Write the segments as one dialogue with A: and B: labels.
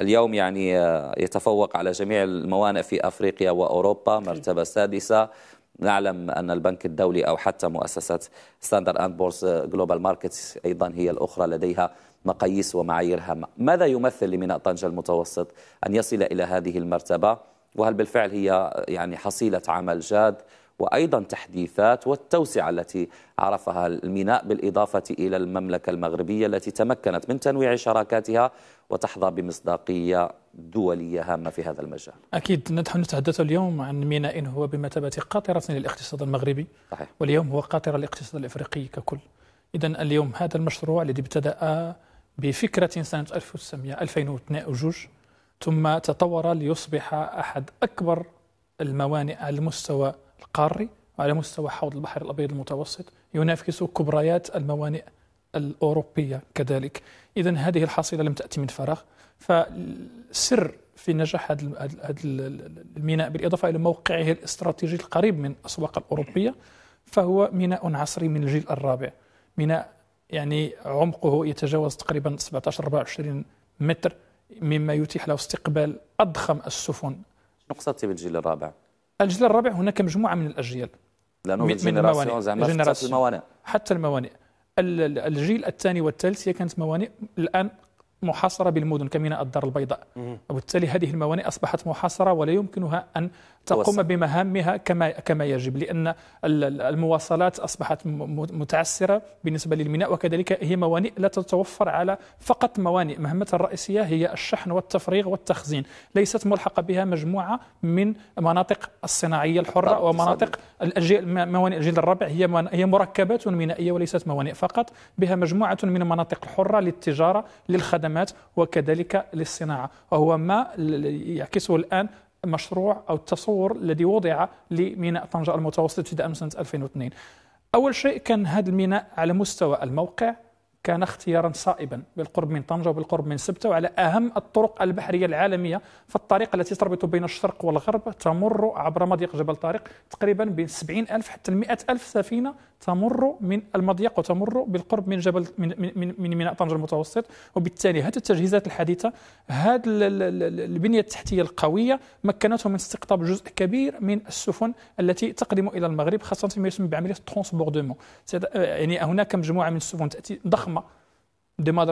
A: اليوم يعني آه، يتفوق على جميع الموانئ في أفريقيا وأوروبا مرتبة سادسة نعلم أن البنك الدولي أو حتى مؤسسة ستاندر أند بورس جلوبال ماركتس أيضا هي الأخرى لديها مقاييس ومعايير هامة ماذا يمثل لميناء طنجة المتوسط أن يصل إلى هذه المرتبة وهل بالفعل هي يعني حصيلة عمل جاد وأيضا تحديثات والتوسعة التي عرفها الميناء بالإضافة إلى المملكة المغربية التي تمكنت من تنويع شراكاتها وتحظى بمصداقية دولية هامة في هذا المجال
B: أكيد نحن نتحدث اليوم عن ميناء هو بمثابة قاطرة للاقتصاد المغربي صحيح. واليوم هو قاطرة للاقتصاد الإفريقي ككل إذا اليوم هذا المشروع الذي ابتدأ بفكرة سنة 1902 ثم تطور ليصبح أحد أكبر الموانئ على المستوى القاري وعلى مستوى حوض البحر الأبيض المتوسط ينافس كبريات الموانئ الأوروبية كذلك إذا هذه الحصيلة لم تأتي من فراغ فالسر في نجاح هذا الميناء بالإضافة إلى موقعه الاستراتيجي القريب من الأسواق الأوروبية فهو ميناء عصري من الجيل الرابع ميناء يعني عمقه يتجاوز تقريبا 17 24 متر مما يتيح له استقبال أضخم السفن
A: نقصتي بالجيل الرابع
B: الجيل الرابع هناك مجموعه من الاجيال لانه من الموانئ الموانئ حتى الموانئ الجيل الثاني والثالث هي كانت موانئ الان محاصره بالمدن كميناء الدار البيضاء وبالتالي هذه الموانئ اصبحت محاصره ولا يمكنها ان تقوم بمهامها كما كما يجب لان المواصلات اصبحت متعسره بالنسبه للميناء وكذلك هي موانئ لا تتوفر على فقط موانئ مهمتها الرئيسيه هي الشحن والتفريغ والتخزين ليست ملحقه بها مجموعه من مناطق الصناعيه الحره نعم، ومناطق الاجيال موانئ الجيل الرابع هي هي مركبات مينائيه وليست موانئ فقط بها مجموعه من المناطق الحره للتجاره للخدمات وكذلك للصناعه وهو ما يعكسه الان مشروع أو التصور الذي وضع لميناء طنجة المتوسط ابتداء من سنة 2002 أول شيء كان هذا الميناء على مستوى الموقع كان اختيارا صائبا بالقرب من طنجة وبالقرب من سبتة وعلى أهم الطرق البحرية العالمية فالطريقة التي تربط بين الشرق والغرب تمر عبر مضيق جبل طارق تقريبا بين 70 ألف حتى 100 ألف سفينة تمر من المضيق وتمر بالقرب من جبل من من من ميناء طنجة المتوسط وبالتالي هذه التجهيزات الحديثة هذه البنية التحتية القوية مكنتهم من استقطاب جزء كبير من السفن التي تقدم إلى المغرب خاصة فيما يسمى بعملية ترونسبوردمون آه، يعني هناك مجموعة من السفن تأتي ضخمة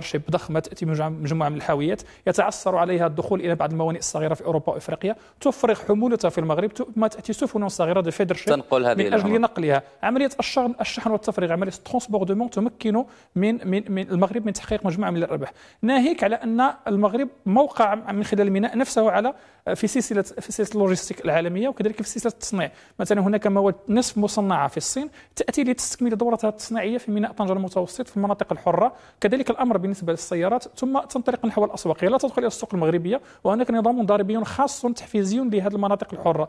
B: شيب ضخمه تاتي مجموعه من الحاويات يتعثر عليها الدخول الى بعض الموانئ الصغيره في اوروبا وافريقيا تفرغ حمولتها في المغرب ثم تاتي سفن صغيره دي فيدر شيب تنقل هذه من اجل نقلها عمليه الشحن الشحن والتفريغ عمليه ترونسبوردمون تمكن من من من المغرب من تحقيق مجموعه من الارباح ناهيك على ان المغرب موقع من خلال الميناء نفسه على في سلسله في سلسله اللوجستيك العالميه وكذلك في سلسله التصنيع مثلا هناك مواد نصف مصنعه في الصين تاتي لتستكمل دورتها التصنيعيه في ميناء طنجه المتوسط في المناطق الحره كذلك الامر بالنسبه للسيارات ثم تنطلق نحو الاسواق لا تدخل الى السوق المغربيه وهناك نظام ضريبي خاص تحفيزي لهذه المناطق الحره